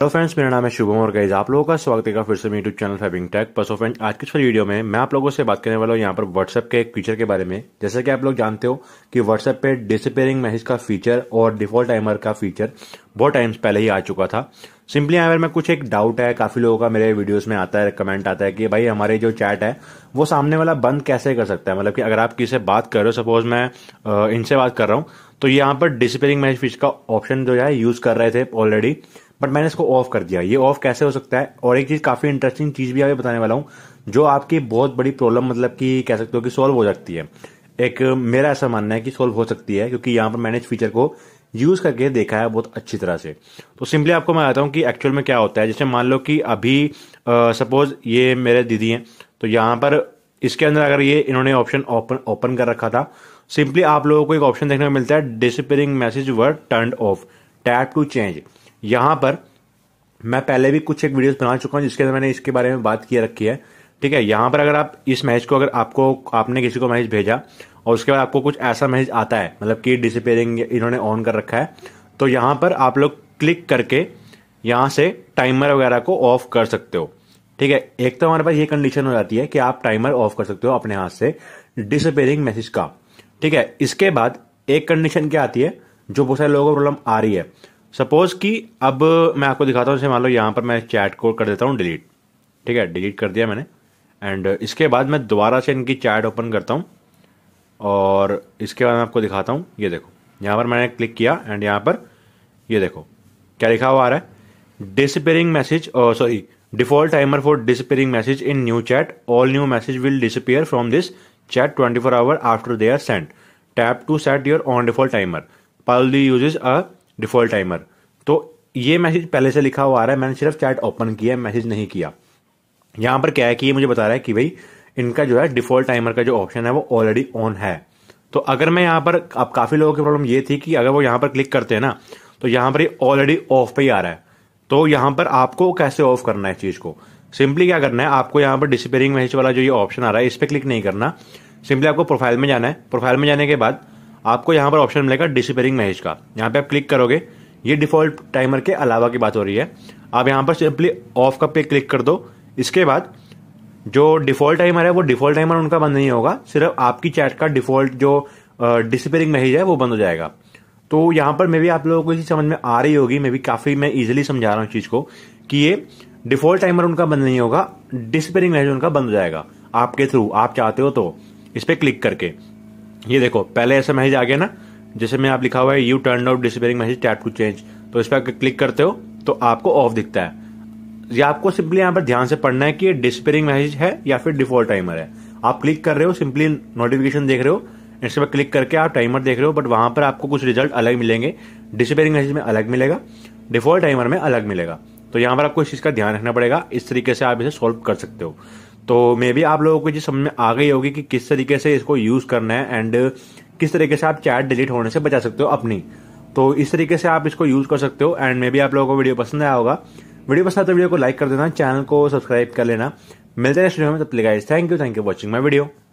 hello friends मेरा नाम है शुभम और गाइज आप लोगों का स्वागत है फिर से मेरे यूट्यूब चैनल फैबिंग टेक पर सो फ्रेंड्स आज के इस वीडियो में मैं आप लोगों से बात करने वाला हूँ यहाँ पर व्हाट्सएप के एक फीचर के बारे में जैसे कि आप लोग जानते हो कि व्हाट्सएप पे डिसपेयरिंग मैसेज का फीचर और डिफॉल्ट टाइमर का फीचर बहुत टाइम्स पहले ही आ चुका था सिंपली यहाँ पर मैं कुछ एक डाउट है काफी लोगों का मेरे वीडियोस में आता है कमेंट आता है कि भाई हमारे जो चैट है वो सामने वाला बंद कैसे कर सकता है मतलब कि अगर आप किसी से बात कर रहे हो सपोज मैं इनसे बात कर रहा हूँ तो यहाँ पर डिसपेयरिंग मैसेज का ऑप्शन जो है यूज कर रहे थे ऑलरेडी बट मैंने इसको ऑफ कर दिया ये ऑफ कैसे हो सकता है और एक चीज काफी इंटरेस्टिंग चीज भी अभी बताने वाला हूँ जो आपकी बहुत बड़ी प्रॉब्लम मतलब कि कह सकते हो कि सॉल्व हो सकती है एक मेरा ऐसा मानना है कि सॉल्व हो सकती है क्योंकि यहाँ पर मैंने इस फीचर को यूज करके देखा है बहुत अच्छी तरह से तो सिंपली आपको मैं बताता हूँ कि एक्चुअल में क्या होता है जैसे मान लो कि अभी सपोज ये मेरे दीदी हैं तो यहाँ पर इसके अंदर अगर ये इन्होंने ऑप्शन ओपन ओपन कर रखा था सिंपली आप लोगों को एक ऑप्शन देखने को मिलता है disappearing message word turn off tap to change यहां पर मैं पहले भी कुछ एक वीडियोस बना चुका हूं जिसके अंदर मैंने इसके बारे में बात किया रखी है ठीक है यहां पर अगर आप इस मैच को अगर आपको आपने किसी को मैच भेजा और उसके बाद आपको कुछ ऐसा मैसेज आता है मतलब कि डिसअपेयरिंग इन्होंने ऑन कर रखा है तो यहां पर आप लोग क्लिक करके यहाँ से टाइमर वगैरह को ऑफ कर सकते हो ठीक है एक तो हमारे पास ये कंडीशन हो जाती है कि आप टाइमर ऑफ कर सकते हो अपने हाथ से डिसअपेयरिंग मैसेज का ठीक है इसके बाद एक कंडीशन क्या आती है जो बहुत सारे लोगों को प्रॉब्लम आ रही है सपोज कि अब मैं आपको दिखाता हूँ जैसे मान लो यहाँ पर मैं चैट को कर देता हूँ डिलीट ठीक है डिलीट कर दिया मैंने एंड इसके बाद मैं दोबारा से इनकी चैट ओपन करता हूँ और इसके बाद मैं आपको दिखाता हूँ ये देखो यहाँ पर मैंने क्लिक किया एंड यहाँ पर ये देखो क्या लिखा हुआ आ रहा है disappearing message sorry default timer for disappearing message in new chat all new message will disappear from this chat twenty four hour after they are send tap to set your own default timer pull the use a default timer तो ये message पहले से लिखा हुआ आ रहा है मैंने सिर्फ चैट ओपन किया मैसेज नहीं किया यहां पर क्या है कि ये मुझे बता रहा है कि भाई इनका जो है डिफॉल्ट टाइमर का जो ऑप्शन है वो ऑलरेडी ऑन है तो अगर मैं यहां पर अब काफ़ी लोगों की प्रॉब्लम ये थी कि अगर वो यहां पर क्लिक करते हैं ना तो यहां पर ये ऑलरेडी ऑफ पे ही आ रहा है तो यहां पर आपको कैसे ऑफ करना है चीज़ को सिंपली क्या करना है आपको यहां पर डिसपेयरिंग मैसेज वाला जो ये ऑप्शन आ रहा है इस पर क्लिक नहीं करना सिंपली आपको प्रोफाइल में जाना है प्रोफाइल में जाने के बाद आपको यहाँ पर ऑप्शन मिलेगा डिसपेयरिंग मैच का यहाँ पे आप क्लिक करोगे ये डिफॉल्ट टाइमर के अलावा की बात हो रही है आप यहाँ पर सिंपली ऑफ का पे क्लिक कर दो इसके बाद जो डिफॉल्ट टाइमर है वो डिफॉल्ट टाइमर उनका बंद नहीं होगा सिर्फ आपकी चैट का डिफॉल्ट जो डिसपेयरिंग मैच है वो बंद हो जाएगा तो यहाँ पर मे भी आप लोगों को इसी समझ में आ रही होगी मे भी काफ़ी मैं इजिली समझा रहा हूँ चीज़ को कि ये डिफॉल्ट टाइमर उनका बंद नहीं होगा डिसपेयरिंग मैच उनका बंद हो जाएगा आपके थ्रू आप चाहते हो तो इस पर क्लिक करके ये देखो पहले ऐसा मैसेज आ गया ना जैसे मैं आप लिखा हुआ है you turn out disappearing message tap to change तो इस पर क्लिक करते हो तो आपको ऑफ दिखता है या आपको सिंपली यहाँ पर ध्यान से पढ़ना है कि ये डिस्पेयरिंग मैसेज है या फिर डिफॉल्ट टाइमर है आप क्लिक कर रहे हो सिंपली नोटिफिकेशन देख रहे हो इस पर क्लिक करके आप टाइमर देख रहे हो बट वहां पर आपको कुछ रिजल्ट अलग मिलेंगे डिस्पेरिंग मैसेज में अलग मिलेगा डिफॉल्ट टाइमर में अलग मिलेगा तो यहाँ पर आपको इस चीज का ध्यान रखना पड़ेगा इस तरीके से आप इसे सॉल्व कर सकते हो तो मे भी आप लोगों को जी समझ में आ गई होगी कि किस तरीके से इसको यूज़ करना है एंड किस तरीके से आप चैट डिलीट होने से बचा सकते हो अपनी तो इस तरीके से आप इसको यूज़ कर सकते हो एंड मे भी आप लोगों को वीडियो पसंद आया होगा वीडियो पसंद आता तो वीडियो को लाइक कर देना चैनल को सब्सक्राइब कर लेना मिलते हैं स्टूडियो में तब तक thank you thank you watching my video